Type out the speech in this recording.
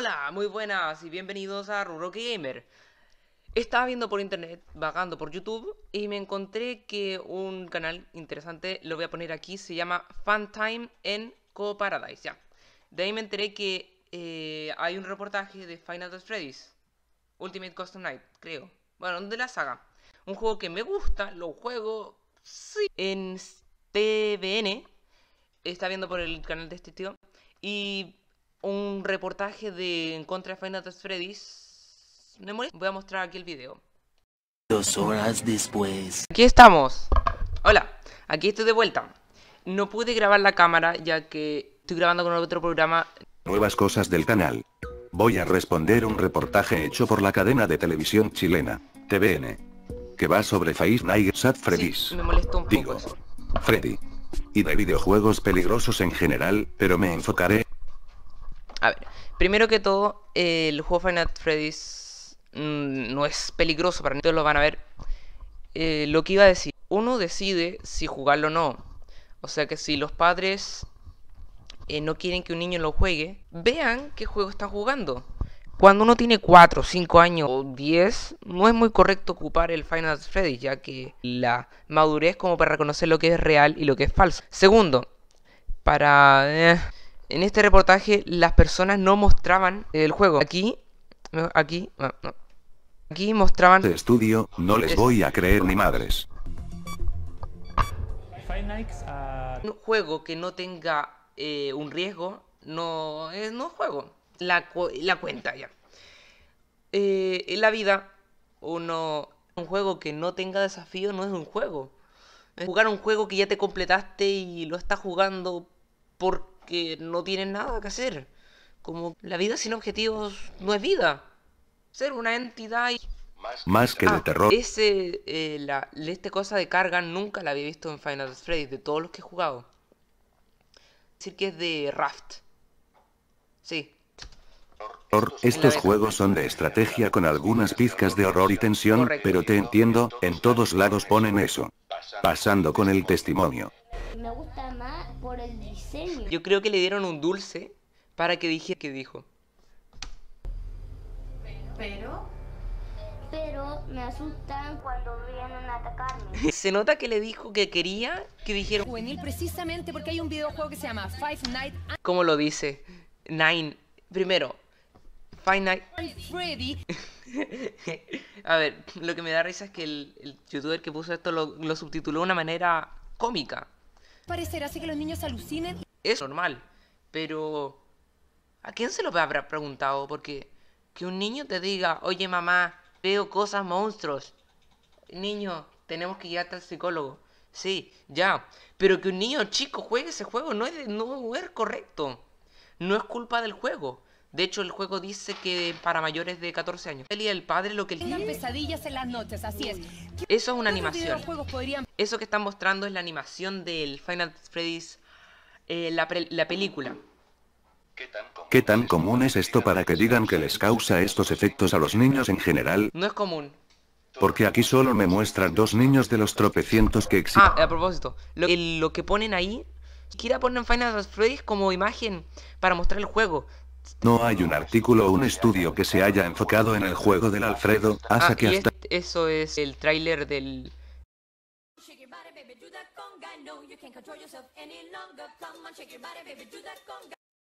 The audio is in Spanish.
Hola, muy buenas y bienvenidos a Ruroke Gamer. Estaba viendo por internet, vagando por YouTube, y me encontré que un canal interesante, lo voy a poner aquí, se llama Funtime en Co Paradise. Ya. De ahí me enteré que eh, hay un reportaje de Final Fantasy Freddy's, Ultimate Custom Night, creo. Bueno, de la saga. Un juego que me gusta, lo juego, sí. En TVN, está viendo por el canal de este tío, y un reportaje de Encontra contra Freddy's. ¿Me Voy a mostrar aquí el video. Dos horas después. Aquí estamos. Hola, aquí estoy de vuelta. No pude grabar la cámara ya que estoy grabando con otro programa. Nuevas cosas del canal. Voy a responder un reportaje hecho por la cadena de televisión chilena, TVN, que va sobre Face Night Freddy's. me un poco Digo, Freddy. Y de videojuegos peligrosos en general, pero me enfocaré a ver, primero que todo, el juego Final Freddy's mm, no es peligroso para nadie. lo van a ver. Eh, lo que iba a decir, uno decide si jugarlo o no. O sea que si los padres eh, no quieren que un niño lo juegue, vean qué juego está jugando. Cuando uno tiene 4, 5 años o 10, no es muy correcto ocupar el Final Freddy, ya que la madurez como para reconocer lo que es real y lo que es falso. Segundo, para... Eh, en este reportaje las personas no mostraban el juego. Aquí, aquí, no, aquí mostraban... De este estudio, no les voy a creer ni madres. Un juego que no tenga eh, un riesgo no es no juego. La, la cuenta ya. Eh, en la vida, uno, un juego que no tenga desafío no es un juego. Es jugar un juego que ya te completaste y lo estás jugando por que no tienen nada que hacer. Como la vida sin objetivos no es vida. Ser una entidad... Y... Más que de ah, terror. Ese, eh, la, esta cosa de carga nunca la había visto en Final Freddy, de todos los que he jugado. decir que es de Raft. Sí. estos juegos son de estrategia con algunas pizcas de horror y tensión, pero te entiendo, en todos lados ponen eso. Pasando con el testimonio. Me gusta más el diseño. Yo creo que le dieron un dulce para que dije que dijo. Pero. Pero me asustan cuando vienen a atacarme. Se nota que le dijo que quería que dijeron. Juvenil precisamente porque hay un videojuego que se llama Five Nights. ¿Cómo lo dice? Nine. Primero, Five Nights. a ver, lo que me da risa es que el, youtuber que puso esto lo, lo subtituló de una manera cómica parecer así que los niños alucinen. Es normal, pero ¿a quién se lo habrá preguntado? Porque que un niño te diga, oye mamá, veo cosas monstruos. Niño, tenemos que ir hasta el psicólogo. Sí, ya. Pero que un niño chico juegue ese juego no es, no es correcto. No es culpa del juego. De hecho, el juego dice que para mayores de 14 años. Él y el padre lo que le... pesadillas en las noches, así es. Eso es una animación. Podrían... Eso que están mostrando es la animación del Final Freddy's, eh, la, la, película. ¿Qué tan común es esto para que digan que les causa estos efectos a los niños en general? No es común. Porque aquí solo me muestran dos niños de los tropecientos que existen. Ah, a propósito, lo, que ponen ahí quiera poner en Final Fantasy como imagen para mostrar el juego. No hay un artículo o un estudio que se haya enfocado en el juego del Alfredo, hasta que ah, hasta... Este, eso es el tráiler del...